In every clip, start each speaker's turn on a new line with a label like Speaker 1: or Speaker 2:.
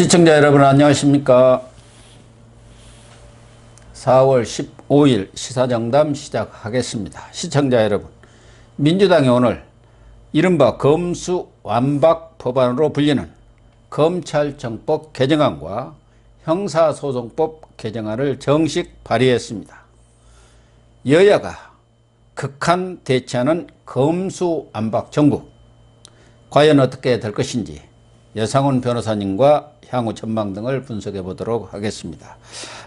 Speaker 1: 시청자 여러분 안녕하십니까
Speaker 2: 4월 15일 시사정담 시작하겠습니다 시청자 여러분 민주당이 오늘 이른바 검수 완박 법안으로 불리는 검찰청법 개정안과 형사소송법 개정안을 정식 발의했습니다 여야가 극한 대치하는 검수 완박정국 과연 어떻게 될 것인지 여상훈 변호사님과 향후 전망 등을 분석해 보도록 하겠습니다.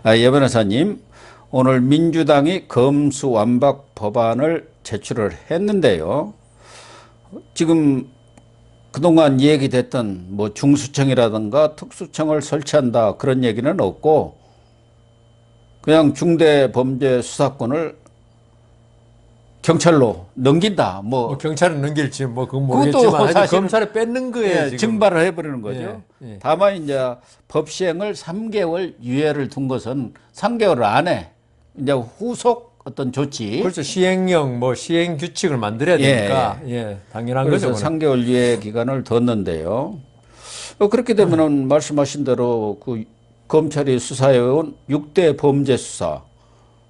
Speaker 2: 아, 예 변호사님, 오늘 민주당이 검수완박 법안을 제출을 했는데요. 지금 그동안 얘기됐던 뭐 중수청이라든가 특수청을 설치한다 그런 얘기는 없고 그냥 중대범죄수사권을 경찰로 넘긴다. 뭐,
Speaker 1: 뭐 경찰은 넘길지
Speaker 2: 뭐 그건 모르겠지만 사실 검찰에 뺏는 거예요. 예, 증발을 해버리는 예, 거죠. 예, 예. 다만 이제 법 시행을 3개월 유예를 둔 것은 3개월 안에 이제 후속 어떤 조치. 그렇죠. 시행령 뭐 시행 규칙을 만들어야 되니까 예, 예 당연한 그래서 거죠. 그래서 3개월 유예 기간을 뒀는데요. 어, 그렇게 되면은 말씀하신 대로 그 검찰이 수사해온 6대 범죄 수사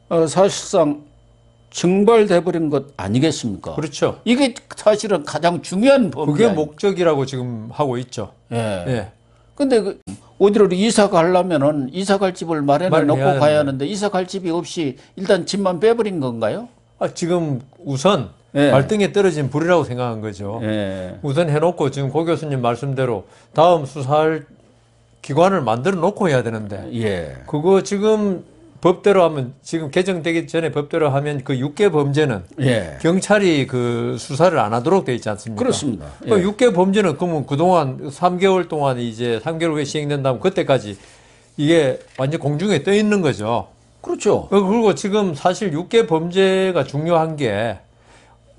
Speaker 2: 어, 사실상 증발돼 버린 것 아니겠습니까? 그렇죠. 이게 사실은 가장 중요한 범죄. 그게 목적이라고
Speaker 1: 지금 하고 있죠. 예. 예.
Speaker 2: 근데 그 어디로 이사 가려면은 이사 갈 집을 마련해 놓고 가야 하는데. 하는데 이사 갈 집이 없이 일단 집만 빼버린 건가요?
Speaker 1: 아, 지금 우선 예. 발등에 떨어진 불이라고 생각한 거죠. 예. 우선 해놓고 지금 고 교수님 말씀대로 다음 수사할 기관을 만들어 놓고 해야 되는데 예. 그거 지금 법대로 하면 지금 개정되기 전에 법대로 하면 그 육계 범죄는 예. 경찰이 그 수사를 안 하도록 돼 있지 않습니까? 그렇습니다. 예. 그 6개 범죄는 그러면 그동안 3개월 동안 이제 3개월 후에 시행된다면 그때까지 이게 완전 공중에 떠 있는 거죠. 그렇죠. 어, 그리고 지금 사실 육계 범죄가 중요한 게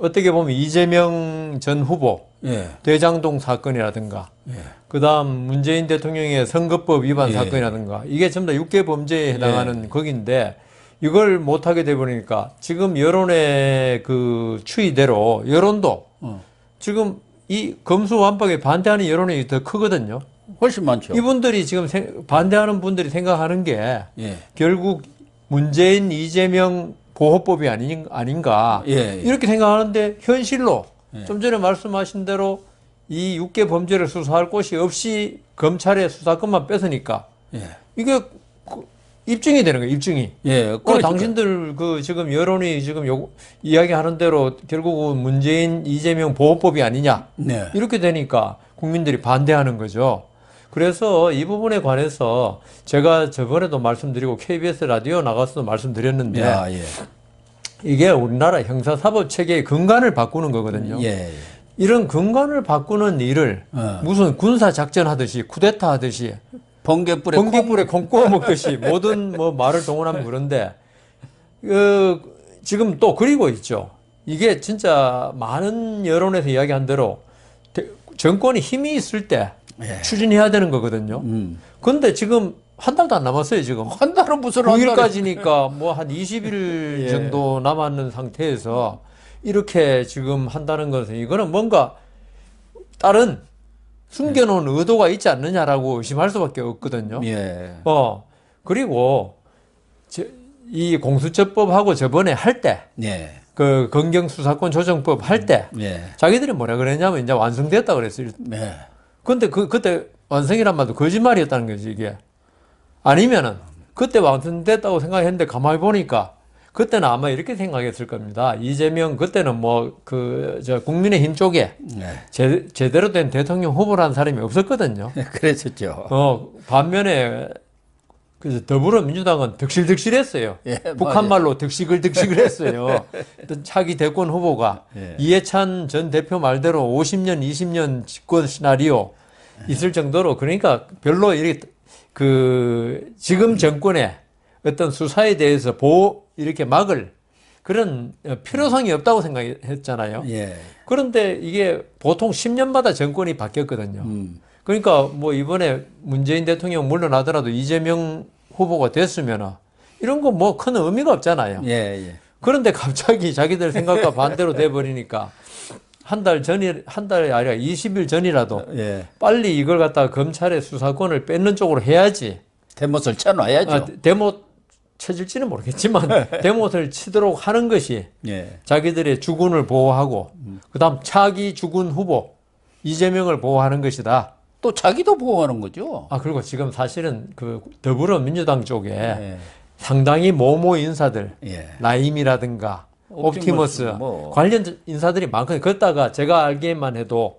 Speaker 1: 어떻게 보면 이재명 전 후보 예. 대장동 사건이라든가 예. 그다음 문재인 대통령의 선거법 위반 예. 사건이라든가 이게 전부 다 6개 범죄에 예. 해당하는 거기인데 이걸 못하게 돼버리니까 지금 여론의 그 추이대로 여론도 어. 지금 이 검수완박에 반대하는 여론이 더 크거든요. 훨씬 많죠. 이분들이 지금 반대하는 분들이 생각하는 게 예. 결국 문재인 이재명 보호법이 아닌, 아닌가 예, 예. 이렇게 생각하는데 현실로 예. 좀 전에 말씀하신 대로 이 6개 범죄를 수사할 곳이 없이 검찰의 수사권만 뺏으니까 예. 이게 그 입증이 되는 거예요, 입증이. 예. 그 당신들 그 지금 여론이 지금 요 이야기하는 대로 결국은 문재인 이재명 보호법이 아니냐. 네. 이렇게 되니까 국민들이 반대하는 거죠. 그래서 이 부분에 관해서 제가 저번에도 말씀드리고 KBS 라디오 나가서도 말씀드렸는데 아, 예. 이게 우리나라 형사사법 체계의 근간을 바꾸는 거거든요. 예, 예. 이런 근간을 바꾸는 일을 어. 무슨 군사 작전 하듯이 쿠데타 하듯이 번개불에 번개불에 콩 구워 먹듯이 모든 뭐 말을 동원하면 그런데 그 지금 또 그리고 있죠. 이게 진짜 많은 여론에서 이야기한 대로 정권이 힘이 있을 때 예. 추진해야 되는 거거든요. 그런데 음. 지금 한 달도 안 남았어요, 지금. 한
Speaker 2: 달은 무슨 9일까지니까
Speaker 1: 뭐 한 20일 정도 남았는 상태에서 이렇게 지금 한다는 것은 이거는 뭔가 다른 숨겨놓은 예. 의도가 있지 않느냐라고 의심할 수밖에 없거든요. 예. 어 그리고 저, 이 공수처법하고 저번에 할 때, 예. 그 건경수사권 조정법 할 때, 음. 예. 자기들이 뭐라 그랬냐면 이제 완성됐다 그랬어요. 예. 근데 그, 그때 완성이란 말도 거짓말이었다는 거지, 이게. 아니면은, 그때 완성됐다고 생각했는데 가만히 보니까, 그때는 아마 이렇게 생각했을 겁니다. 이재명 그때는 뭐, 그, 저, 국민의힘 쪽에 네. 제, 제대로 된 대통령 후보라는 사람이 없었거든요. 그랬었죠. 어, 반면에, 그래서 더불어민주당은 득실득실했어요. 예, 북한 말로 득실글득실을 했어요. 차기 대권 후보가 예. 이해찬 전 대표 말대로 50년, 20년 집권 시나리오 있을 정도로 그러니까 별로 이렇게 그 지금 정권의 어떤 수사에 대해서 보호 이렇게 막을 그런 필요성이 없다고 생각했잖아요. 예. 그런데 이게 보통 10년마다 정권이 바뀌었거든요. 음. 그러니까 뭐 이번에 문재인 대통령 물러나더라도 이재명 후보가 됐으면 이런 거 뭐 큰 의미가 없잖아요. 예, 예. 그런데 갑자기 자기들 생각과 반대로 돼 버리니까 한달 전이 한 달이 아니라 20일 전이라도 어, 예. 빨리 이걸 갖다가 검찰의 수사권을 뺏는 쪽으로 해야지. 대못을 쳐놔야죠. 아, 대못 쳐질지는 모르겠지만 네. 대못을 치도록 하는 것이 예. 자기들의 주군을 보호하고 음. 그다음 차기 주군 후보 이재명을 보호하는 것이다. 또 자기도 보호하는 거죠. 아 그리고 지금 사실은 그 더불어민주당 쪽에 예. 상당히 모모 인사들 예. 나임이라든가 옵티머스, 뭐. 뭐. 관련 인사들이 많거든요. 그러다가 제가 알기만 해도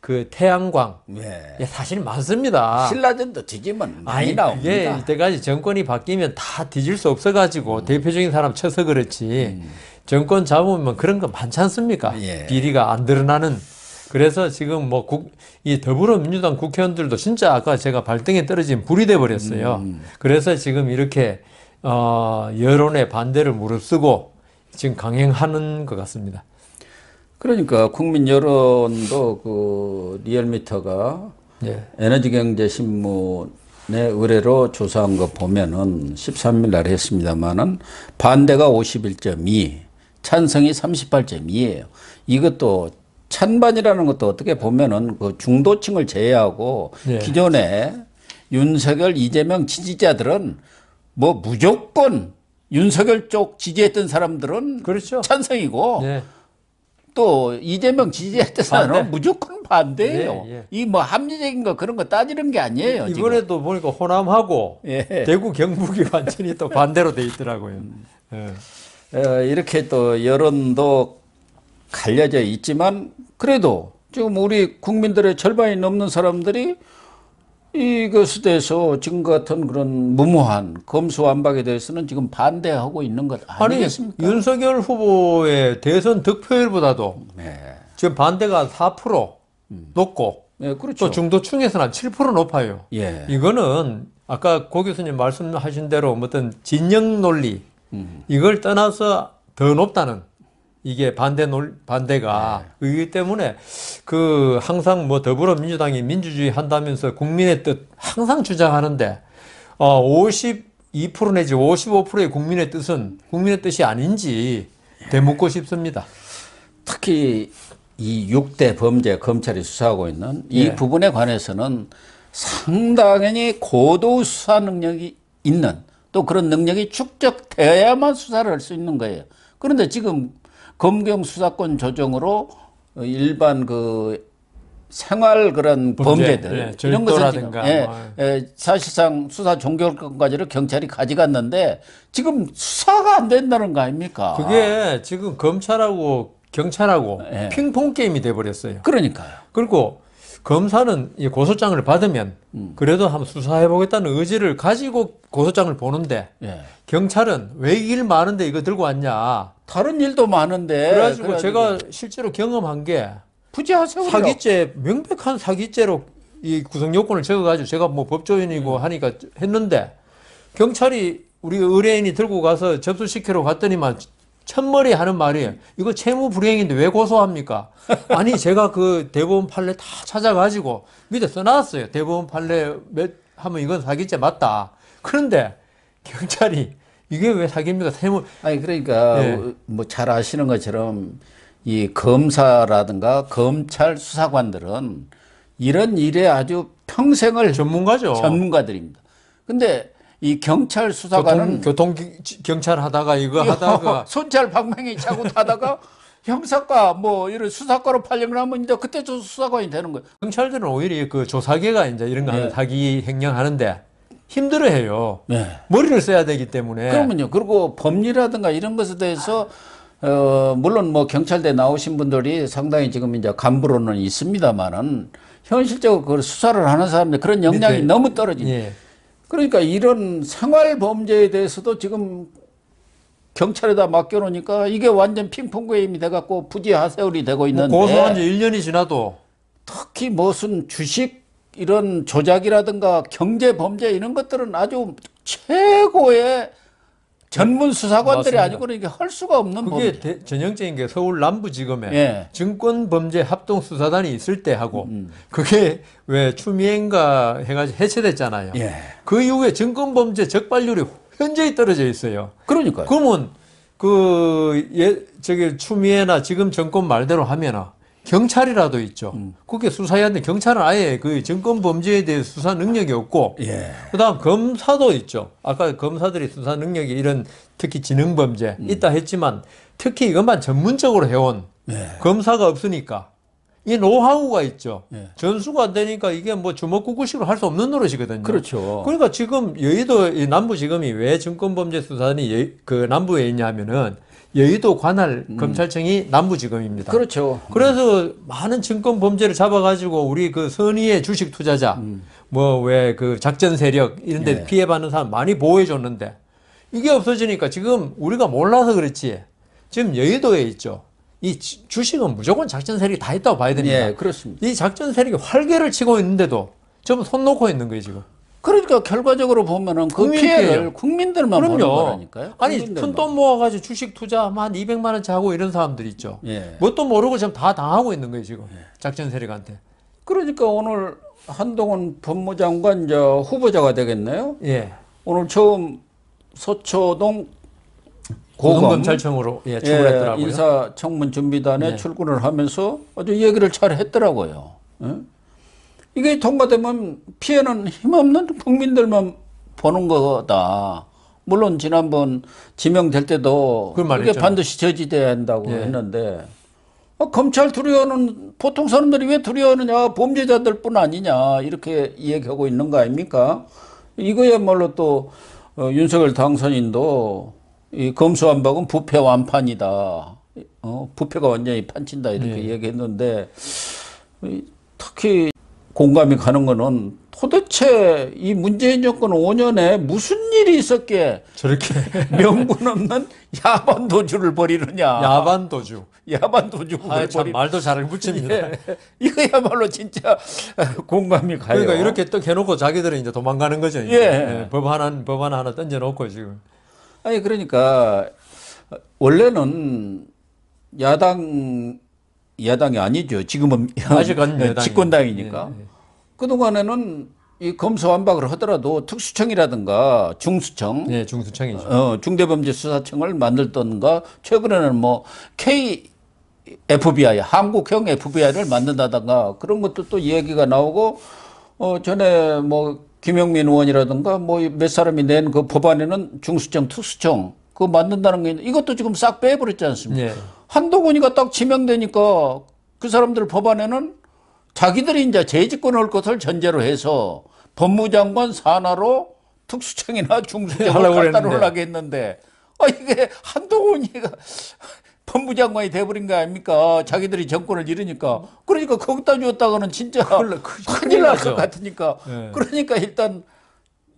Speaker 1: 그 태양광 예. 예, 사실 많습니다.
Speaker 2: 신라전도 뒤지면 많이 아니, 나옵니다. 이
Speaker 1: 이때까지 정권이 바뀌면 다 뒤질 수 없어가지고 음. 대표적인 사람 쳐서 그렇지 음. 정권 잡으면 그런 거 많지 않습니까? 예. 비리가 안 드러나는 그래서 지금 뭐국이 더불어민주당 국회의원들도 진짜 아까 제가 발등에 떨어진 불이 돼 버렸어요. 음. 그래서 지금 이렇게 어 여론의 반대를 무릅쓰고 지금 강행하는 것 같습니다.
Speaker 2: 그러니까 국민 여론도 그 리얼미터가 예. 에너지경제신문의 의뢰로 조사한 거 보면은 13일 날 했습니다만은 반대가 51.2, 찬성이 38.2예요. 이것도 찬반이라는 것도 어떻게 보면은 그 중도층을 제외하고 예. 기존에 윤석열 이재명 지지자들은 뭐 무조건 윤석열 쪽 지지했던 사람들은 그렇죠. 찬성이고 네. 또 이재명 지지했던 사람은 무조건 반대예요. 네, 예, 예. 이뭐 합리적인 거 그런 거 따지는 게 아니에요. 이번에도
Speaker 1: 지금. 보니까 호남하고 예. 대구 경북이 완전히 또 반대로 돼 있더라고요. 음. 예. 어, 이렇게 또
Speaker 2: 여론도 갈려져 있지만 그래도 지금 우리 국민들의 절반이 넘는 사람들이 이것에 대해서 지금 같은 그런 무모한 검수완박에 대해서는 지금 반대하고 있는 것 아니겠습니까? 아니, 윤석열 후보의
Speaker 1: 대선 득표율보다도 네. 지금 반대가 4% 음. 높고 네, 그렇죠. 또 중도층에서는 7% 높아요. 예. 이거는 아까 고 교수님 말씀하신 대로 어떤 진영 논리 음. 이걸 떠나서 더 높다는 이게 반대 논 반대가 네. 의기 때문에 그 항상 뭐 더불어민주당이 민주주의 한다면서 국민의 뜻 항상 주장하는데 어 52% 내지 55%의 국민의 뜻은 국민의 뜻이 아닌지 되묻고 싶습니다. 특히 이 6대 범죄 검찰이 수사하고 있는
Speaker 2: 이 네. 부분에 관해서는 상당히 고도 수사 능력이 있는 또 그런 능력이 축적되어야만 수사를 할 수 있는 거예요. 그런데 지금 검경 수사권 조정으로 일반 그 생활 그런 범죄, 들 예, 이런 것은 지금, 예, 뭐. 예, 사실상 수사 종결권까지를 경찰이 가져갔는데 지금 수사가 안 된다는 거 아닙니까?
Speaker 1: 그게 지금 검찰하고 경찰하고 예. 핑퐁 게임이 돼 버렸어요. 그러니까요. 그리고 검사는 고소장을 받으면 음. 그래도 한번 수사해 보겠다는 의지를 가지고 고소장을 보는데 예. 경찰은 왜 일 많은데 이거 들고 왔냐? 다른 일도 많은데. 그래가지고, 그래가지고 제가 실제로 경험한
Speaker 2: 게부재하세 사기죄
Speaker 1: 명백한 사기죄로 이 구성 요건을 적어가지고 제가 뭐 법조인이고 음. 하니까 했는데 경찰이 우리 의뢰인이 들고 가서 접수시키러 갔더니만 첫머리 하는 말이 이거 채무 불이행인데 왜 고소합니까? 아니 제가 그 대법원 판례 다 찾아가지고 밑에 써놨어요. 대법원 판례 몇 하면 이건 사기죄 맞다. 그런데 경찰이 이게 왜 사기입니까? 세무 아니 그러니까 예.
Speaker 2: 뭐잘 아시는 것처럼 이 검사라든가 검찰 수사관들은 이런 일에 아주 평생을 전문가죠. 전문가들입니다. 근데 이
Speaker 1: 경찰 수사관은 교통, 교통 경찰 하다가 이거 하다가
Speaker 2: 손찰 방망이 차고 하다가 형사과 뭐 이런 수사과로 발령을 하면 이제 그때 저 수사관이 되는 거예요.
Speaker 1: 경찰들은 오히려 그 조사계가 이제 이런 거 네. 하는 사기 행령하는데 힘들어해요. 네. 머리를 써야 되기 때문에. 그러면요. 그리고 법리라든가 이런 것에 대해서 어,
Speaker 2: 물론 뭐 경찰대 나오신 분들이 상당히 지금 이제 간부로는 있습니다만은 현실적으로 그 수사를 하는 사람들 그런 네, 역량이 네, 너무 떨어지니 네. 예. 그러니까 이런 생활 범죄에 대해서도 지금 경찰에다 맡겨놓으니까 이게 완전 핑퐁 게임이 돼갖고 부지하세월이 되고 뭐 있는데 뭐 고소한 지
Speaker 1: 1년이 지나도
Speaker 2: 특히 무슨 주식 이런 조작이라든가 경제 범죄 이런 것들은 아주 최고의
Speaker 1: 전문 수사관들이 아니고
Speaker 2: 이게 할 수가 없는 그게
Speaker 1: 범 전형적인 게 서울 남부지검에 예. 증권범죄합동수사단이 있을 때 하고 음, 음. 그게 왜 추미애인가 해가지고 해체됐잖아요. 예. 그 이후에 증권범죄 적발률이 현저히 떨어져 있어요. 그러니까요. 그러면 그 예, 저기 추미애나 지금 정권 말대로 하면은 경찰이라도 있죠. 음. 국회 수사위원회 경찰은 아예 그 정권 범죄에 대해 수사 능력이 없고, 예. 그다음 검사도 있죠. 아까 검사들이 수사 능력이 이런 특히 지능 범죄 음. 있다 했지만 특히 이것만 전문적으로 해온 예. 검사가 없으니까 이 노하우가 있죠. 예. 전수가 안 되니까 이게 뭐 주먹구구식으로 할 수 없는 노릇이거든요. 그렇죠. 그러니까 지금 여의도 남부지검이 왜 정권범죄수사단이 그 남부에 있냐면은 여의도 관할 음. 검찰청이 남부지검입니다. 그렇죠. 그래서 음. 많은 증권 범죄를 잡아가지고 우리 그 선의의 주식 투자자, 음. 뭐왜 그 작전 세력 이런 데 예. 피해받는 사람 많이 보호해줬는데 이게 없어지니까 지금 우리가 몰라서 그렇지 지금 여의도에 있죠. 이 주식은 무조건 작전 세력이 다 있다고 봐야 됩니다. 예, 그렇습니다. 이 작전 세력이 활개를 치고 있는데도 좀손 놓고 있는 거예요, 지금. 그러니까 결과적으로 보면은 그 피해를 국민들만 그럼요. 보는 거라니까요. 아니 큰돈 모아가지고 주식 투자한 200만 원치 고 이런 사람들 있죠. 예. 뭣도 뭐 모르고 지금 다 당하고 있는 거예요 지금 예. 작전 세력한테.
Speaker 2: 그러니까 오늘 한동훈 법무장관 저 후보자가 되겠네요. 예. 오늘 처음 서초동 고검찰청으로 예, 예 출근했더라고요. 인사청문 준비단에 예. 출근을 하면서 아주 얘기를 잘 했더라고요. 응? 예? 이게 통과되면 피해는 힘없는 국민들만 보는 거다. 물론 지난번 지명될 때도 그게 반드시 저지돼야 한다고 예. 했는데 어, 검찰 두려워는 보통 사람들이 왜 두려워하느냐 아, 범죄자들뿐 아니냐 이렇게 얘기하고 있는 거 아닙니까? 이거야말로 또 어, 윤석열 당선인도 이 검수완박은 부패 완판이다. 어, 부패가 완전히 판친다 이렇게 예. 얘기했는데 특히 공감이 가는 거는 도대체 이 문재인 정권 5년에 무슨 일이 있었기에 저렇게
Speaker 1: 명분 없는 야반 도주를 벌이느냐. 야반 도주. 야반 도주. 아, 참 말도 잘 붙입니다. 예. 이거야말로 진짜 공감이 가요. 그러니까 이렇게 또 해놓고 자기들은 이제 도망가는 거죠. 이제. 예. 예. 법 하나 법안 하나 던져놓고 지금.
Speaker 2: 아니 그러니까 원래는 야당 야당이 아니죠. 지금은 아직은 집권당이니까. 네, 그동안에는 이 검소완박을 하더라도 특수청이라든가 중수청, 네, 중수청이죠. 어, 중대범죄수사청을 만들던가 최근에는 뭐 K FBI, 한국형 FBI를 만든다든가 그런 것도 또 이야기가 나오고 어 전에 뭐 김영민 의원이라든가 뭐 몇 사람이 낸 그 법안에는 중수청, 특수청 그 만든다는 게 이것도 지금 싹 빼버렸지 않습니까? 네. 한동훈이가 딱 지명되니까 그 사람들 법안에는 자기들이 이제 재집권을 할 것을 전제로 해서 법무장관 산하로 특수청이나 중수청을 갖다 을 하게 했는데 아 이게 한동훈이가 법무장관이 돼버린 거 아닙니까? 자기들이 정권을 잃으니까. 그러니까 거기다 주었다가는 진짜 큰일, 큰일 날 것 같으니까. 네. 그러니까 일단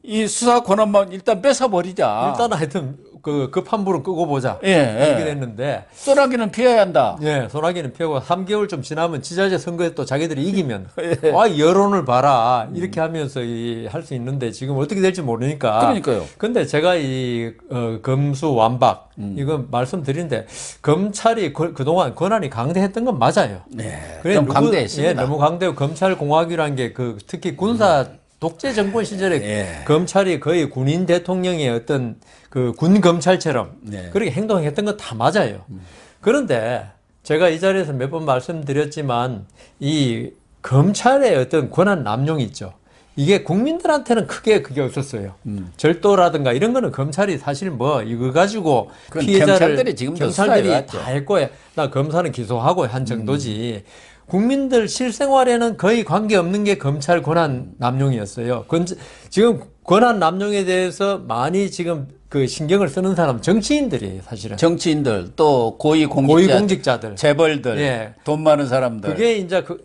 Speaker 2: 이 수사 권한만 일단
Speaker 1: 뺏어버리자. 일단 하여튼 그 급한 불은 끄고 보자. 예, 예. 얘기를 는데 소나기는 피해야 한다. 예, 소나기는 피하고 3개월 좀 지나면 지자체 선거에 또 자기들이 이기면 예. 와 아, 여론을 봐라 음. 이렇게 하면서 할 수 있는데 지금 어떻게 될지 모르니까. 그러니까요. 근데 제가 이 어, 검수 완박 음. 이건 말씀드린데 검찰이 그, 동안 권한이 강대했던 건 맞아요.
Speaker 2: 네, 그래, 좀 강대했습니다. 예, 너무
Speaker 1: 강대고 검찰 공화국이라는 게그 특히 군사 음. 독재 정권 시절에 네. 검찰이 거의 군인 대통령의 어떤 그군 검찰처럼 네. 그렇게 행동했던 건 다 맞아요. 음. 그런데 제가 이 자리에서 몇 번 말씀드렸지만 이 검찰의 어떤 권한 남용이 있죠. 이게 국민들한테는 크게 그게 없었어요. 음. 절도라든가 이런 거는 검찰이 사실 뭐 이거 가지고 피해자를 경찰들이 지금 경찰들이 다할 거야. 나 검사는 기소하고 한 정도지. 음. 국민들 실생활에는 거의 관계없는 게 검찰 권한 남용이었어요. 지금 권한 남용에 대해서 많이 지금 그 신경을 쓰는 사람 정치인들이에요, 사실은. 정치인들 또 고위 공직자, 들 재벌들, 예. 돈 많은 사람들. 그게 이제 그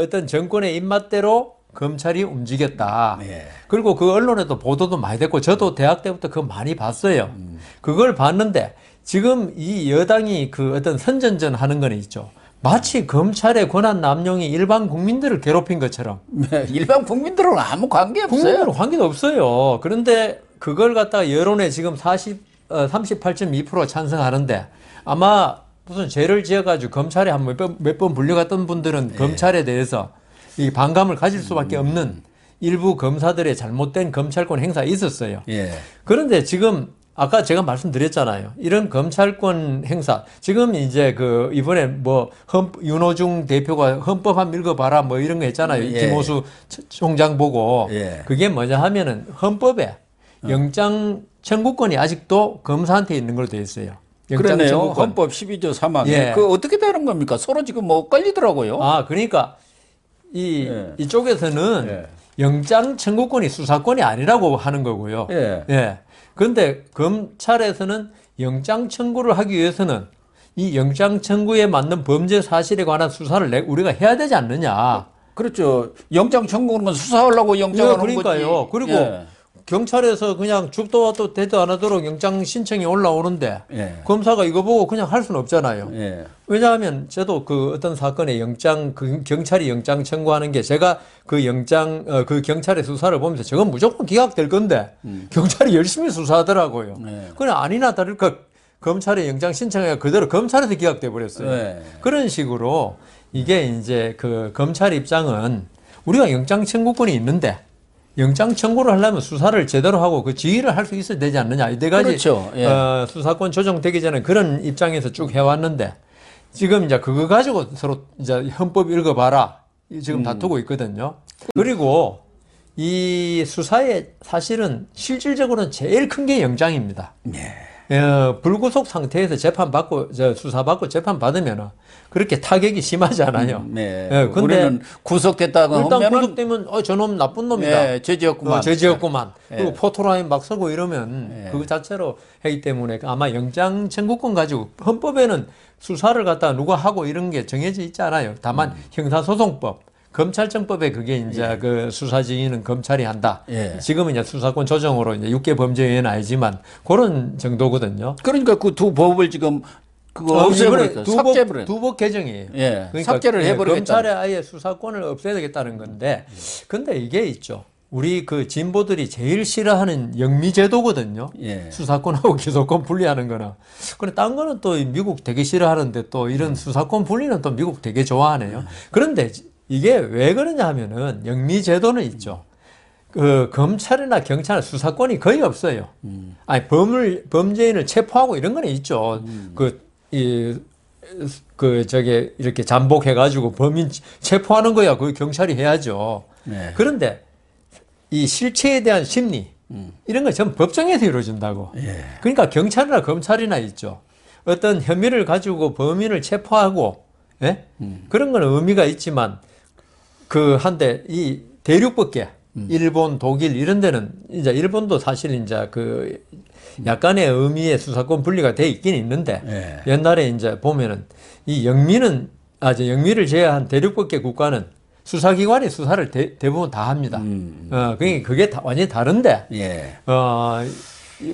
Speaker 1: 어떤 정권의 입맛대로 검찰이 움직였다. 예. 그리고 그 언론에도 보도도 많이 됐고 저도 대학 때부터 그거 많이 봤어요. 음. 그걸 봤는데 지금 이 여당이 그 어떤 선전전 하는 거는 있죠. 마치 검찰의 권한 남용이 일반 국민들을 괴롭힌 것처럼. 네, 일반 국민들은 아무 관계 없어요. 국민들은 관계도 없어요. 그런데 그걸 갖다가 여론에 지금 40, 어, 38.2% 찬성하는데 아마 무슨 죄를 지어가지고 검찰에 한몇 몇번 물려갔던 분들은 네. 검찰에 대해서 이 반감을 가질 수밖에 음. 없는 일부 검사들의 잘못된 검찰권 행사 있었어요. 예. 그런데 지금 아까 제가 말씀드렸잖아요. 이런 검찰권 행사. 지금 이제 그 이번에 뭐 헌, 윤호중 대표가 헌법 한 읽어봐라 뭐 이런 거 했잖아요. 예. 김호수 총장 보고. 예. 그게 뭐냐 하면은 헌법에 어. 영장 청구권이 아직도 검사한테 있는 걸로 돼 있어요. 그러네요. 청구권. 헌법 12조 3항. 예. 그 어떻게 되는 겁니까? 서로 지금 뭐 엇갈리더라고요. 아, 그러니까 이 예. 이쪽에서는 예. 영장 청구권이 수사권이 아니라고 하는 거고요. 예. 예. 그런데 검찰에서는 영장 청구를 하기 위해서는 이 영장 청구에 맞는 범죄 사실에 관한 수사를 우리가 해야 되지 않느냐. 그렇죠. 영장 청구는건 수사하려고 영장을 예, 그러니까요. 거지. 그리고 예. 경찰에서 그냥 죽도 와도 되도 안 하도록 영장 신청이 올라오는데 예. 검사가 이거 보고 그냥 할 수는 없잖아요. 예. 왜냐하면 저도 그 어떤 사건에 영장 그 경찰이 영장 청구하는 게 제가 그 영장 어, 그 경찰의 수사를 보면서 저건 무조건 기각될 건데 음. 경찰이 열심히 수사하더라고요. 예. 그건 아니나 다를까 검찰의 영장 신청해 그대로 검찰에서 기각돼 버렸어요. 예. 그런 식으로 이게 이제 그 검찰 입장은 우리가 영장 청구권이 있는데 영장 청구를 하려면 수사를 제대로 하고 그 지휘를 할 수 있어야 되지 않느냐. 이네 가지 그렇죠. 예. 어, 수사권 조정되기 전에 그런 입장에서 쭉 해왔는데 지금 이제 그거 가지고 서로 이제 헌법 읽어봐라. 지금 음. 다투고 있거든요. 그리고 이수사에 사실은 실질적으로는 제일 큰 게 영장입니다. 예. 어, 불구속 상태에서 재판받고 수사받고 재판받으면 그렇게 타격이 심하지 않아요. 음, 네. 예, 근데 구속됐다고 일단 하면은... 구속되면 어, 저놈 나쁜 놈이다. 네, 예, 죄지었구만. 어, 죄지었구만. 네. 예. 그리고 포토라인 막 서고 이러면 네. 그 자체로 하기 때문에 아마 영장 청구권 가지고 헌법에는 수사를 갖다 누가 하고 이런 게 정해져 있지 않아요. 다만 음. 형사소송법 검찰청법에 그게 이제 예. 그 수사 지휘는 검찰이 한다. 예. 지금은 이제 수사권 조정으로 이제 6개 범죄에는 아지만 그런 정도거든요. 그러니까 그 두 법을 지금 그거 어, 없애버렸다. 두법 삭제를 두법 개정이에요. 예. 그러니까 삭제를 예, 해버렸다. 검찰에 아예 수사권을 없애야 되겠다는 건데, 근데 이게 있죠. 우리 그 진보들이 제일 싫어하는 영미제도거든요. 예. 수사권하고 기소권 분리하는 거는. 그런데 딴 거는 또 미국 되게 싫어하는데 또 이런 음. 수사권 분리는 또 미국 되게 좋아하네요. 그런데 이게 왜 그러냐 하면은 영리 제도는 있죠. 그 검찰이나 경찰 수사권이 거의 없어요. 음. 아니 범을 범죄인을 체포하고 이런 거는 있죠. 음. 그이 그 저게 이렇게 잠복해 가지고 범인 체포하는 거야 그 경찰이 해야죠. 네. 그런데 이 실체에 대한 심리 음. 이런 건 전 법정에서 이루어진다고. 예. 그러니까 경찰이나 검찰이나 있죠. 어떤 혐의를 가지고 범인을 체포하고 예? 음. 그런 건 의미가 있지만 그한데이 대륙밖에 음. 일본, 독일 이런 데는 이제 일본도 사실 이제 그 약간의 의미의 수사권 분리가 돼 있긴 있는데 예. 옛날에 이제 보면은 이 영미는 아저 영미를 제외한 대륙법계 국가는 수사기관이 수사를 대, 부분다 합니다. 음, 음. 어 그게 그게 다, 완전히 다른데 예. 어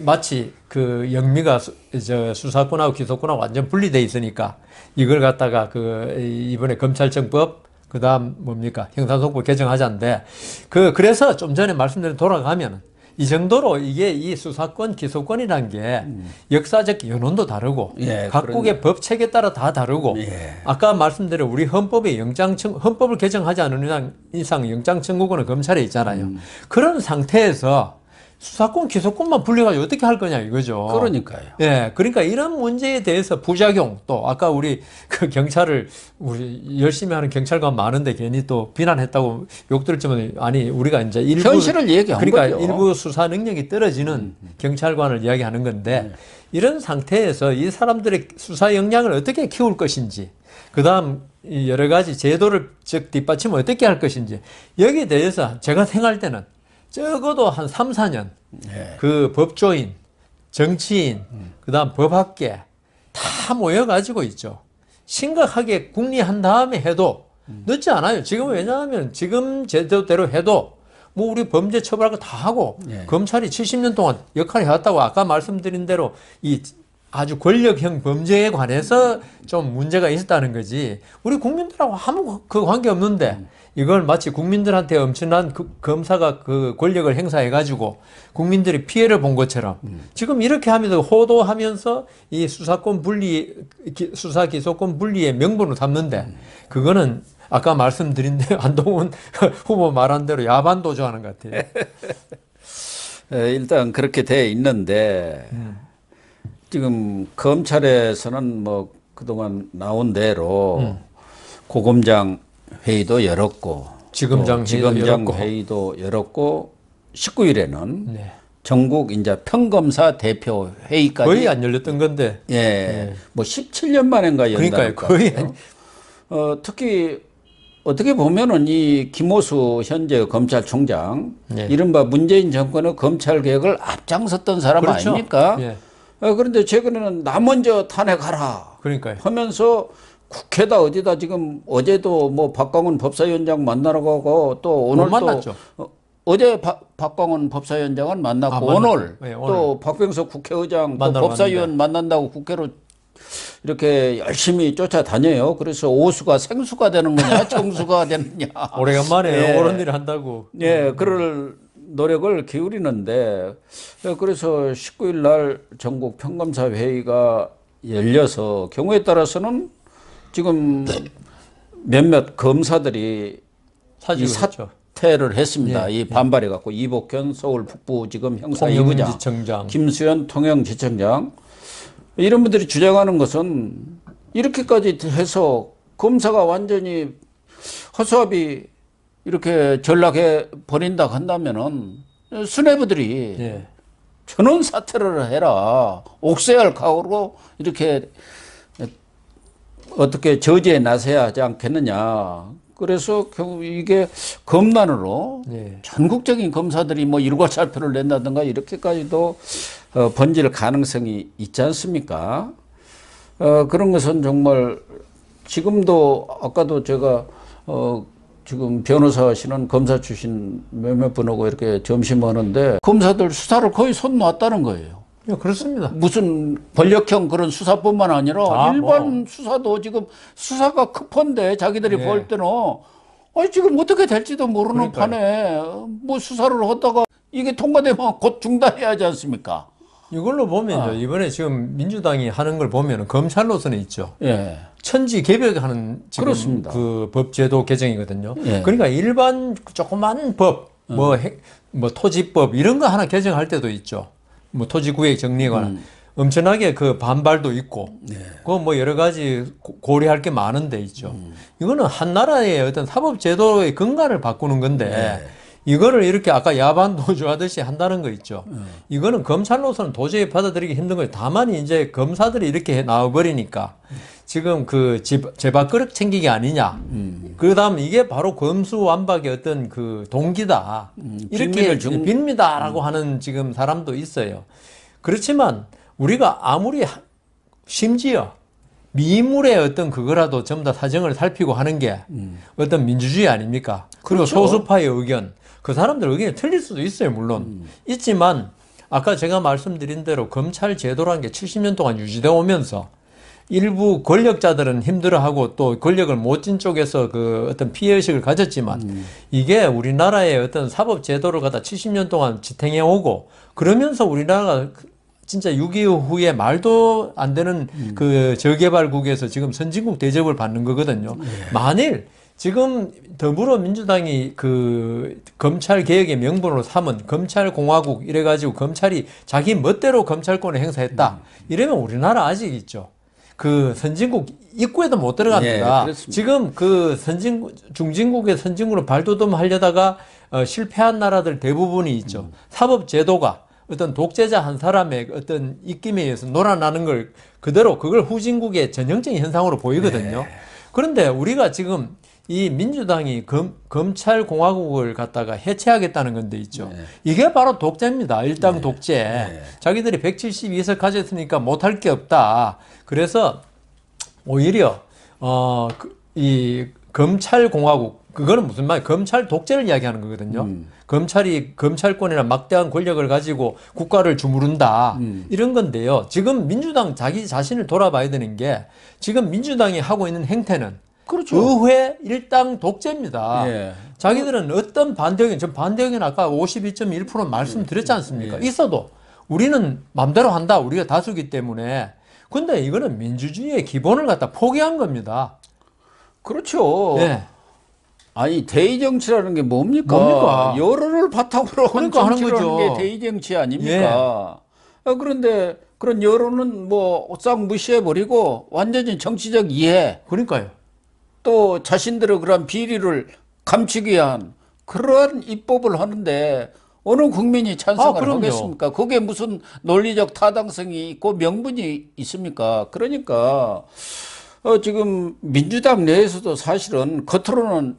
Speaker 1: 마치 그 영미가 수, 저 수사권하고 기소권하고 완전 분리돼 있으니까 이걸 갖다가 그 이번에 검찰청법 그 다음 뭡니까? 형사소부 개정하자인데, 그, 그래서 좀 전에 말씀드린 돌아가면, 이 정도로 이게 이 수사권, 기소권이란 게 음. 역사적 연원도 다르고, 예, 각국의 그러네. 법체에 따라 다 다르고, 예. 아까 말씀드린 우리 헌법의 영장, 청, 헌법을 개정하지 않은 이상 영장 청구권은 검찰에 있잖아요. 음. 그런 상태에서 수사권, 기소권만 불리가지고 어떻게 할 거냐 이거죠. 그러니까요. 예. 그러니까 이런 문제에 대해서 부작용 또 아까 우리 그 경찰을 우리 열심히 하는 경찰관 많은데 괜히 또 비난했다고 욕들지만 아니 우리가 이제 일부 현실을 얘기한 그러니까 거죠. 일부 수사 능력이 떨어지는 음, 음. 경찰관을 이야기하는 건데 네. 이런 상태에서 이 사람들의 수사 역량을 어떻게 키울 것인지 그다음 여러 가지 제도를 즉 뒷받침을 어떻게 할 것인지 여기에 대해서 제가 생각할 때는 적어도 한 3, 4년 네. 그 법조인, 정치인, 음. 그다음 법학계 다 모여가지고 있죠. 심각하게 국리한 다음에 해도 늦지 않아요. 지금 왜냐하면 지금 제도대로 해도 뭐 우리 범죄 처벌하고 다 하고 예. 검찰이 70년 동안 역할을 해왔다고 아까 말씀드린 대로 이 아주 권력형 범죄에 관해서 좀 문제가 있었다는 거지. 우리 국민들하고 아무 그 관계 없는데 음. 이걸 마치 국민들한테 엄청난 그 검사가 그 권력을 행사해 가지고 국민들이 피해를 본 것처럼 음. 지금 이렇게 하면서 호도하면서 이 수사권 분리 수사 기소권 분리의 명분을 삼는데 음. 그거는 아까 말씀드린 대로 안동훈 후보 말한 대로 야반 도주하는 것 같아요. 일단 그렇게 돼
Speaker 2: 있는데 음. 지금 검찰에서는 뭐 그동안 나온 대로 음. 고검장 회의도 열었고 지검장, 뭐 지검장 회의도, 열었고. 1 9일에는 네. 전국 이제 평검사 대표 회의까지 거의 안
Speaker 1: 열렸던 건데
Speaker 2: 예, 네. 뭐 십칠 년 만인가 열다니까요 거의 안... 어, 특히 어떻게 보면은 이 김호수 현재 검찰총장 네. 이른바 문재인 정권의 검찰 개혁을 앞장섰던 사람 그렇죠. 아닙니까? 예. 어, 그런데 최근에는 나 먼저 탄핵하라. 그러니까요. 하면서 국회다 어디다 지금 어제도 뭐 박광훈 법사위원장 만나러 가고 또 오늘 또 어, 어제 바, 박광훈 법사위원장은 만났고 아, 오늘, 네, 오늘, 또 박병석 국회의장 또 법사위원 만난다고 국회로 이렇게 열심히 쫓아다녀요. 그래서 오수가 생수가 되는 거냐, 정수가 되느냐. 오래간만에 예. 네. 옳은 일을 한다고. 예, 네, 그럴 노력을 기울이는데 그래서 19일 날 전국 평검사 회의가 열려서 경우에 따라서는 지금 몇몇 검사들이 사직을 사, 퇴를 했습니다. 예, 이 예. 반발해 갖고 예. 이복현 서울 북부 지금 형사 이부장 김수현 통영지청장 이런 분들이 주장하는 것은 이렇게까지 해서 검사가 완전히 허수아비 이렇게 전락해 버린다 한다면은 수뇌부들이 예. 전원 사퇴를 해라 옥쇄할 각오로 이렇게 어떻게 저지에 나서야 하지 않겠느냐. 그래서 결국 이게 검난으로 예. 전국적인 검사들이 뭐일과살표를 낸다든가 이렇게까지도 어, 번질 가능성이 있지 않습니까? 어, 그런 것은 정말 지금도 아까도 제가 어, 지금 변호사 하시는 검사 출신 몇몇 분하고 이렇게 점심하는데 검사들 수사를 거의 손놓았다는 거예요. 예, 그렇습니다. 무슨 권력형 그런 수사뿐만 아니라 아, 일반 뭐. 수사도 지금 수사가 급한데 자기들이 예. 볼 때는 아니 지금 어떻게 될지도 모르는 그러니까요. 판에 뭐 수사를 하다가 이게 통과되면 곧 중단해야 하 않습니까?
Speaker 1: 이걸로 보면 아. 이번에 지금 민주당이 하는 걸 보면 검찰로서는 있죠. 예. 천지 개벽하는 지금 그렇습니다. 그 법제도 개정이거든요. 예. 그러니까 일반 조그만 법, 음. 뭐, 해, 어. 뭐 토지법 이런 거 하나 개정할 때도 있죠. 뭐토지구역 정리에 관한 음. 엄청나게 그 반발도 있고, 네. 예. 그뭐 여러 가지 고려할 게 많은데 있죠. 음. 이거는 한 나라의 어떤 사법제도의 근간을 바꾸는 건데. 네. 이거를 이렇게 아까 야반 도주하듯이 한다는 거 있죠. 음. 이거는 검찰로서는 도저히 받아들이기 힘든 거예요. 다만 이제 검사들이 이렇게 나와버리니까 음. 지금 그 집, 제밥 그릇 챙기기 아니냐. 음. 그 다음 이게 바로 검수완박의 어떤 그 동기다.
Speaker 2: 음, 이렇게
Speaker 1: 중... 빕니다라고 그 음. 하는 지금 사람도 있어요. 그렇지만 우리가 아무리 심지어 미물의 어떤 그거라도 전부 다 사정을 살피고 하는 게 음. 어떤 민주주의 아닙니까? 그리고 그렇죠. 소수파의 의견. 그 사람들 의견이 틀릴 수도 있어요, 물론. 음. 있지만 아까 제가 말씀드린 대로 검찰 제도라는 게 70년 동안 유지되어 오면서 일부 권력자들은 힘들어하고 또 권력을 못진 쪽에서 그 어떤 피해의식을 가졌지만 음. 이게 우리나라의 어떤 사법제도를 갖다 70년 동안 지탱해오고 그러면서 우리나라가 진짜 6.25 후에 말도 안 되는 음. 그 저개발국에서 지금 선진국 대접을 받는 거거든요. 예. 만일 지금 더불어민주당이 그 검찰 개혁의 명분으로 삼은 검찰 공화국 이래가지고 검찰이 자기 멋대로 검찰권을 행사했다. 음. 이러면 우리나라 아직 있죠. 그 선진국 입구에도 못 들어갑니다. 예, 지금 그 선진 중진국의 선진국으로 발돋움 하려다가 어, 실패한 나라들 대부분이 있죠. 음. 사법 제도가 어떤 독재자 한 사람의 어떤 입김에 의해서 놀아나는 걸 그대로 그걸 후진국의 전형적인 현상으로 보이거든요. 네. 그런데 우리가 지금 이 민주당이 검, 검찰공화국을 갖다가 해체하겠다는 건데 있죠. 네. 이게 바로 독재입니다. 일당 네. 독재. 네. 자기들이 172석 가졌으니까 못할 게 없다. 그래서 오히려 어, 그, 이 검찰공화국 그거는 무슨 말? 이야 검찰 독재를 이야기하는 거거든요. 음. 검찰이 검찰권이나 막대한 권력을 가지고 국가를 주무른다 음. 이런 건데요. 지금 민주당 자기 자신을 돌아봐야 되는 게 지금 민주당이 하고 있는 행태는
Speaker 2: 그렇죠. 의회
Speaker 1: 일당 독재입니다. 예. 자기들은 어떤 반대 의견, 전 반대 의견 아까 52.1% 말씀드렸지 예. 않습니까? 예. 있어도 우리는 맘대로 한다. 우리가 다수기 때문에. 근데 이거는 민주주의의 기본을 갖다 포기한 겁니다. 그렇죠. 예. 아니 대의 정치라는 게 뭡니까?
Speaker 2: 뭡니까? 여론을 바탕으로 그러니까 하는 거죠. 게 대의 정치 아닙니까? 아, 그런데 그런 여론은 뭐 싹 무시해 버리고 완전히 정치적 이해. 그러니까요. 또 자신들의 그런 비리를 감추기 위한 그런 입법을 하는데 어느 국민이 찬성을 아, 하겠습니까? 그게 무슨 논리적 타당성이 있고 명분이 있습니까? 그러니까 어, 지금 민주당 내에서도 사실은 겉으로는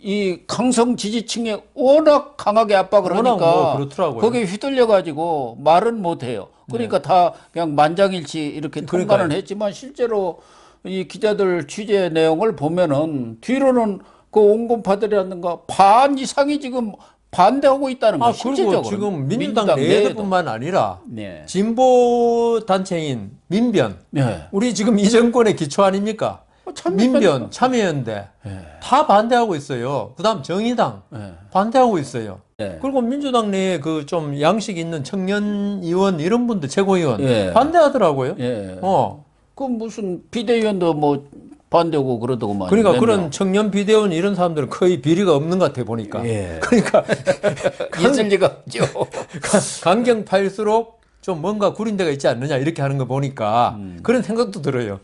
Speaker 2: 이 강성 지지층에 워낙 강하게 압박을 하니까 뭐 거기에 휘둘려 가지고 말은 못 해요. 그러니까 네. 다 그냥 만장일치 이렇게 통과는 했지만 실제로 이 기자들 취재 내용을 보면은 뒤로는 그 온건파들이라든가 반 이상이
Speaker 1: 지금 반대하고 있다는 거예요. 아, 실질적으로 지금 민주당, 민주당 내에도뿐만 아니라 네. 진보 단체인 민변, 네. 우리 지금 이 정권의 기초 아닙니까? 어, 민변, 참여연대 네. 다 반대하고 있어요. 그다음 정의당 네. 반대하고 있어요. 네. 그리고 민주당 내에 그 좀 양식 있는 청년 의원 이런 분들 최고위원 예. 반대하더라고요. 예. 어.
Speaker 2: 그 무슨
Speaker 1: 비대위원도 뭐 반대고 그러더구만. 그러니까 그런 청년 비대위원 이런 사람들은 거의 비리가 없는 것 같아 보니까. 예. 그러니까 예을 리가 없죠. 강경 팔수록 좀 뭔가 구린 데가 있지 않느냐 이렇게 하는 거 보니까 음. 그런 생각도 들어요.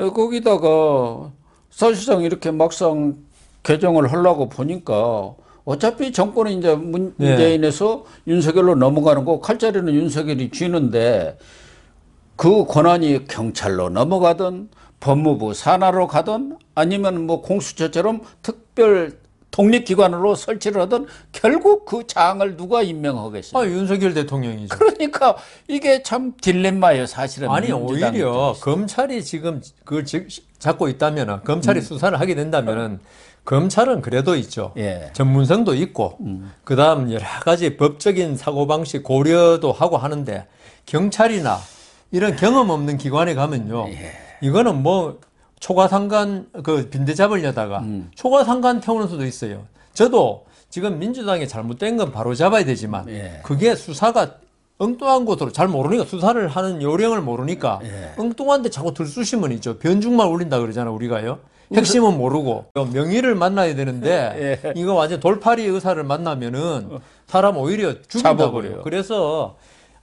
Speaker 1: 예, 거기다가
Speaker 2: 사실상 이렇게 막상 개정을 하려고 보니까 어차피 정권은 이제 예. 문재인에서 예. 윤석열로 넘어가는 거 칼자리는 윤석열이 쥐는데 그 권한이 경찰로 넘어가든 법무부 산하로 가든 아니면 뭐 공수처처럼 특별 독립기관으로 설치를 하든 결국 그 장을 누가 임명하겠어요?
Speaker 1: 아, 윤석열 대통령이죠.
Speaker 2: 그러니까 이게
Speaker 1: 참 딜레마예요, 사실은. 아니, 오히려 검찰이 지금 그 잡고 있다면, 검찰이 음. 수사를 하게 된다면, 검찰은 그래도 있죠. 예. 전문성도 있고, 음. 그 다음 여러 가지 법적인 사고방식 고려도 하고 하는데, 경찰이나 이런 경험 없는 기관에 가면요. 예. 이거는 뭐 초과상관 그 빈대 잡으려다가 음. 초과상관 태우는 수도 있어요. 저도 지금 민주당이 잘못된 건 바로 잡아야 되지만 예. 그게 수사가 엉뚱한 곳으로 잘 모르니까 수사를 하는 요령을 모르니까 예. 엉뚱한데 자꾸 들쑤시면 있죠. 변죽만 울린다 그러잖아 우리가요. 핵심은 모르고 명의를 만나야 되는데 예. 이거 완전 돌팔이 의사를 만나면은 사람 오히려 죽인다려요 그래서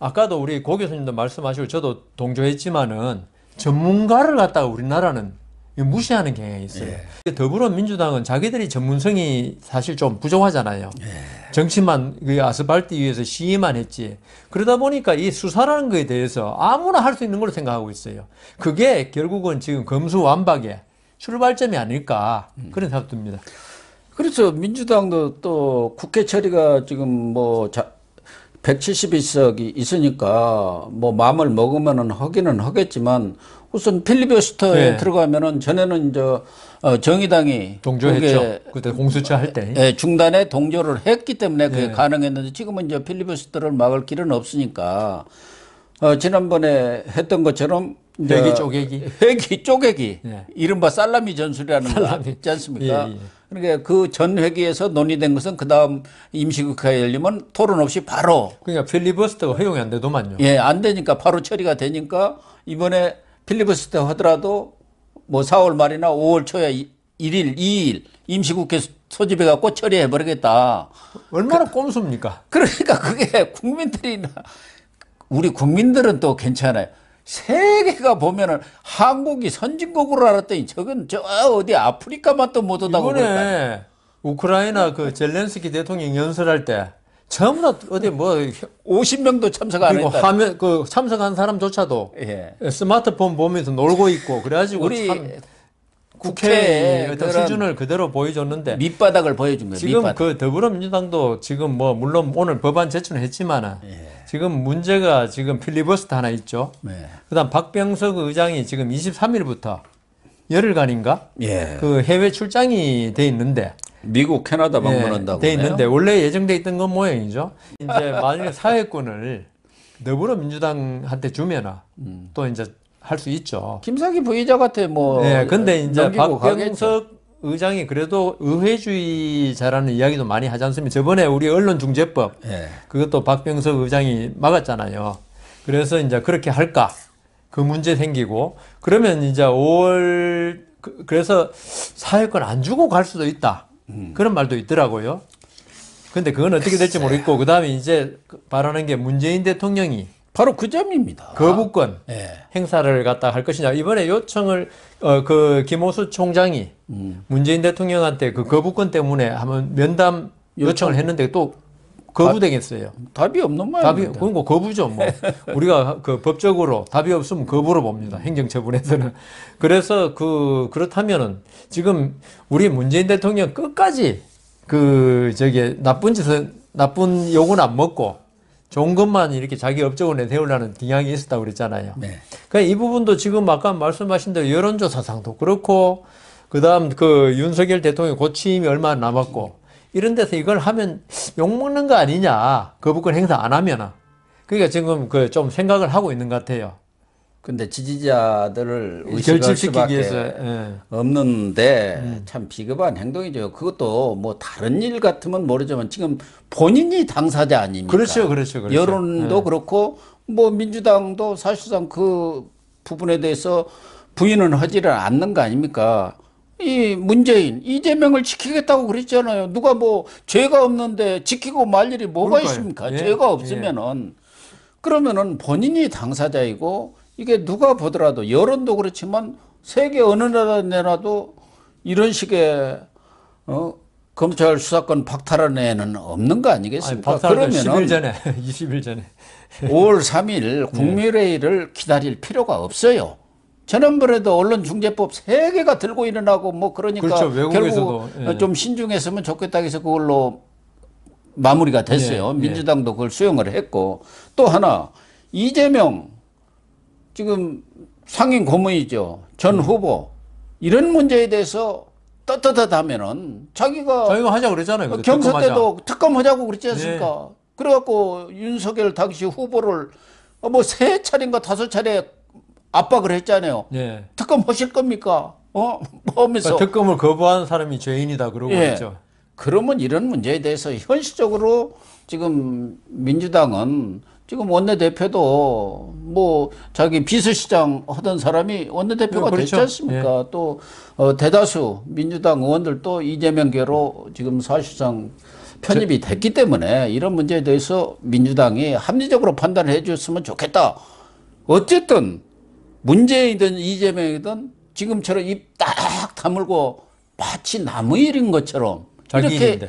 Speaker 1: 아까도 우리 고 교수님도 말씀하시고 저도 동조했지만은 전문가를 갖다가 우리나라는 무시하는 경향이 있어요. 예. 더불어민주당은 자기들이 전문성이 사실 좀 부족하잖아요. 예. 정치만 그 아스팔트 위에서 시위만 했지. 그러다 보니까 이 수사라는 것에 대해서 아무나 할 수 있는 걸로 생각하고 있어요. 그게 결국은 지금 검수완박의 출발점이 아닐까 그런 생각 듭니다. 그렇죠. 민주당도 또
Speaker 2: 국회 처리가 지금 뭐 자, 172석이 있으니까 뭐 마음을 먹으면은 하기는 하겠지만 우선 필리버스터에 네. 들어가면은 전에는 저 어, 정의당이 동조했죠. 그때 공수처 할 때. 예, 중단에 동조를 했기 때문에 그게 네. 가능했는데 지금은 이제 필리버스터를 막을 길은 없으니까 어, 지난번에 했던 것처럼 회기 쪼개기. 회기 쪼개기. 네. 이른바 살라미 전술이라는 살라미. 거 있지 않습니까? 예, 예. 그러니까 그 전 회기에서 논의된 것은 그 다음 임시국회 열리면 토론 없이 바로.
Speaker 1: 그러니까 필리버스터가 허용이 안 되더만요. 예, 안
Speaker 2: 되니까 바로 처리가 되니까 이번에 필리버스터 하더라도 뭐 4월 말이나 5월 초에 1일, 2일 임시국회 소집해 갖고 처리해 버리겠다. 얼마나 그 꼼수입니까? 그러니까 그게 국민들이나 우리 국민들은 또 괜찮아요. 세계가 보면은 한국이 선진국으로 알았더니
Speaker 1: 저건 저 아, 어디 아프리카만 또 못하다고 이번에 그러니까. 우크라이나 그 젤렌스키 대통령 연설할 때 전부 다 어디 뭐 50명도 참석 안 그리고 화면 그 참석한 사람조차도 예. 스마트폰 보면서 놀고 있고 그래가지고 우리 참 국회의 어떤 수준을 그대로 보여줬는데 밑바닥을 보여준 거예요. 지금 밑바닥. 그 더불어민주당도 지금 뭐 물론 오늘 법안 제출했지만 예. 지금 문제가 지금 필리버스터 하나 있죠. 예. 그다음 박병석 의장이 지금 23일부터 열흘간인가 예. 그 해외 출장이 돼 있는데 미국 캐나다 예, 방문한다고 돼 있는데 원래 예정돼 있던 건 모양이죠. 이제 만약에 사회권을 더불어민주당한테 주면 음. 또 이제 할수 있죠.
Speaker 2: 김석희 부의장 같은 뭐. 네, 근데 이제 박병석
Speaker 1: 의장이 그래도 의회주의자라는 이야기도 많이 하지 않습니까? 저번에 우리 언론중재법 네. 그것도 박병석 의장이 막았잖아요. 그래서 이제 그렇게 할까 그 문제 생기고 그러면 이제 5월 그, 그래서 사회권 안 주고 갈 수도 있다 음. 그런 말도 있더라고요. 근데 그건 어떻게 될지 모르겠고 그 다음에 이제 바라는 게 문재인 대통령이 바로 그 점입니다. 거부권 예. 행사를 갖다 할 것이냐. 이번에 요청을 어, 그 김호수 총장이 음. 문재인 대통령한테 그 거부권 때문에 한번 면담 요청을 했는데 또 거부되겠어요. 답이 없는 말이에요. 답이 그건 뭐 거부죠. 뭐 우리가 그 법적으로 답이 없으면 거부로 그 봅니다. 행정처분에서는. 그래서 그 그렇다면은 지금 우리 문재인 대통령 끝까지 그 저기 나쁜 짓은 나쁜 욕은 안 먹고 좋은 것만 이렇게 자기 업적을 내세우려는 경향이 있었다고 그랬잖아요. 네. 그러니까 이 부분도 지금 아까 말씀하신 대로 여론조사상도 그렇고, 그 다음 그 윤석열 대통령 고침이 얼마 남았고, 이런 데서 이걸 하면 욕먹는 거 아니냐. 거부권 행사 안 하면은. 그러니까 지금 그 좀 생각을 하고 있는 것 같아요.
Speaker 2: 근데 지지자들을 의식할 수밖에 위해서, 예. 없는데 음. 참 비겁한 행동이죠. 그것도 뭐 다른 일 같으면 모르지만 지금 본인이 당사자 아닙니까? 그렇죠, 그렇죠, 그렇죠. 여론도 예. 그렇고 뭐 민주당도 사실상 그 부분에 대해서 부인은 하지를 않는 거 아닙니까? 이 문재인 이재명을 지키겠다고 그랬잖아요. 누가 뭐 죄가 없는데 지키고 말 일이 뭐가 그럴까요? 있습니까? 예? 죄가 없으면은 예. 그러면은 본인이 당사자이고 이게 누가 보더라도 여론도 그렇지만 세계 어느 나라내라도 이런 식의 어, 검찰 수사권 박탈한 애는 없는 거 아니겠습니까? 아니, 그러면 10일
Speaker 1: 전에 20일 전에
Speaker 2: 5월 3일 국민회의를 네. 기다릴 필요가 없어요. 지난번에도 언론중재법 세 개가 들고 일어나고 뭐 그러니까 그렇죠. 결국 예. 좀 신중했으면 좋겠다 해서 그걸로 마무리가 됐어요. 예. 예. 민주당도 그걸 수용을 했고 또 하나 이재명 지금 상임 고문이죠. 전 음. 후보. 이런 문제에 대해서 떳떳하다면은 자기가 저희가 하자 그랬잖아요. 근데 경선 특검하자. 때도 특검하자고 그랬지 않습니까? 네. 그래갖고 윤석열 당시 후보를 어, 뭐세 차례인가 다섯 차례 압박을 했잖아요. 예. 특검 하실 겁니까? 어? 뭐 하면서. 그러니까
Speaker 1: 특검을 거부한 사람이 죄인이다 그러고 있죠. 예.
Speaker 2: 그러면 이런 문제에 대해서 현실적으로 지금 민주당은 지금 원내대표도 뭐 자기 비서시장 하던 사람이 원내대표가 네, 그렇죠. 됐지 않습니까? 예. 또 어, 대다수 민주당 의원들도 이재명계로 지금 사실상 편입이 저, 됐기 때문에 이런 문제에 대해서 민주당이 합리적으로 판단을 해줬으면 주 좋겠다. 어쨌든 문재인이든 이재명이든 지금처럼 입 딱 다물고 마치 남의 일인 것처럼 이렇게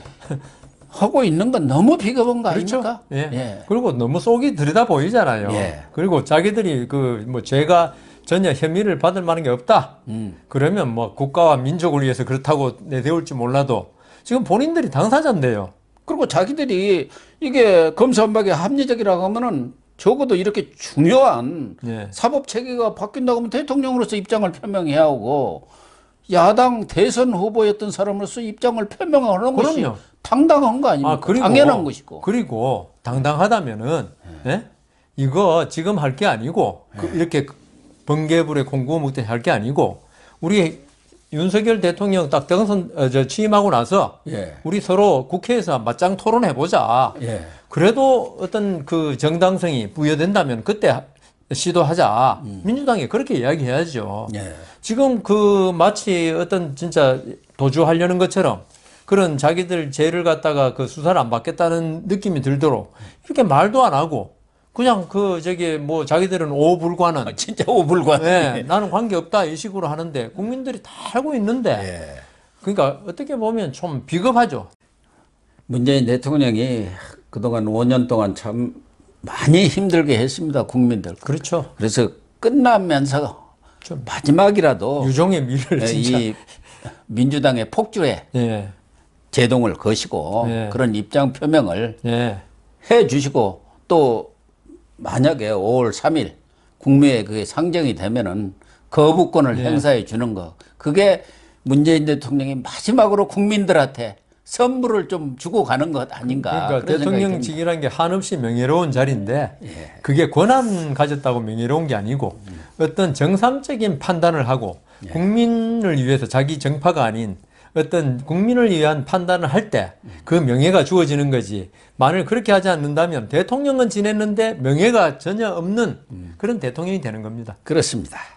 Speaker 2: 하고 있는 건 너무 비겁한 거 그렇죠? 아닙니까?
Speaker 1: 예. 예. 그리고 너무 속이 들여다 보이잖아요. 예. 그리고 자기들이 그뭐 죄가 전혀 혐의를 받을 만한 게 없다. 음. 그러면 뭐 국가와 민족을 위해서 그렇다고 내세울지 몰라도 지금 본인들이 당사자인데요. 그리고 자기들이 이게 검사한박에 합리적이라고 하면은 적어도 이렇게
Speaker 2: 중요한 예. 사법 체계가 바뀐다고 하면 대통령으로서 입장을 표명해야 하고 야당 대선 후보였던 사람으로서 입장을 표명하는 것이 그럼요. 당당한 거 아닙니까? 아, 그리고, 당연한 것이고.
Speaker 1: 그리고 당당하다면은 네. 예? 이거 지금 할 게 아니고 네. 그 이렇게 번개불에 공구목대 할게 아니고 우리 윤석열 대통령 딱 당선 어, 저 취임하고 나서 예. 우리 서로 국회에서 맞짱 토론해 보자. 예. 그래도 어떤 그 정당성이 부여된다면 그때 시도하자. 음. 민주당이 그렇게 이야기해야죠. 예. 지금 그 마치 어떤 진짜 도주하려는 것처럼 그런 자기들 죄를 갖다가 그 수사를 안 받겠다는 느낌이 들도록 이렇게 말도 안 하고 그냥 그 저기 뭐 자기들은 오불관은 아, 진짜 오불관. 예, 나는 관계 없다 이 식으로 하는데 국민들이 다 알고 있는데. 예. 그러니까 어떻게 보면 좀 비겁하죠. 문재인
Speaker 2: 대통령이 그동안 5년 동안 참 많이 힘들게 했습니다 국민들. 그렇죠. 그래서 끝나면서 마지막이라도 유종의 미를 예, 진짜. 이 민주당의 폭주에 예. 제동을 거시고 예. 그런 입장 표명을 예. 해 주시고 또 만약에 5월 3일 국민의 그게 상정이 되면은 거부권을 예. 행사해 주는 거 그게 문재인 대통령이 마지막으로 국민들한테 선물을 좀 주고 가는 것
Speaker 1: 아닌가. 그러니까 대통령직이라는 게 한없이 명예로운 자리인데 예. 그게 권한 가졌다고 명예로운 게 아니고 음. 어떤 정상적인 판단을 하고 예. 국민을 위해서 자기 정파가 아닌 어떤 국민을 위한 판단을 할 때그 음. 명예가 주어지는 거지. 만일 그렇게 하지 않는다면 대통령은 지냈는데 명예가 전혀 없는 음. 그런 대통령이 되는 겁니다. 그렇습니다.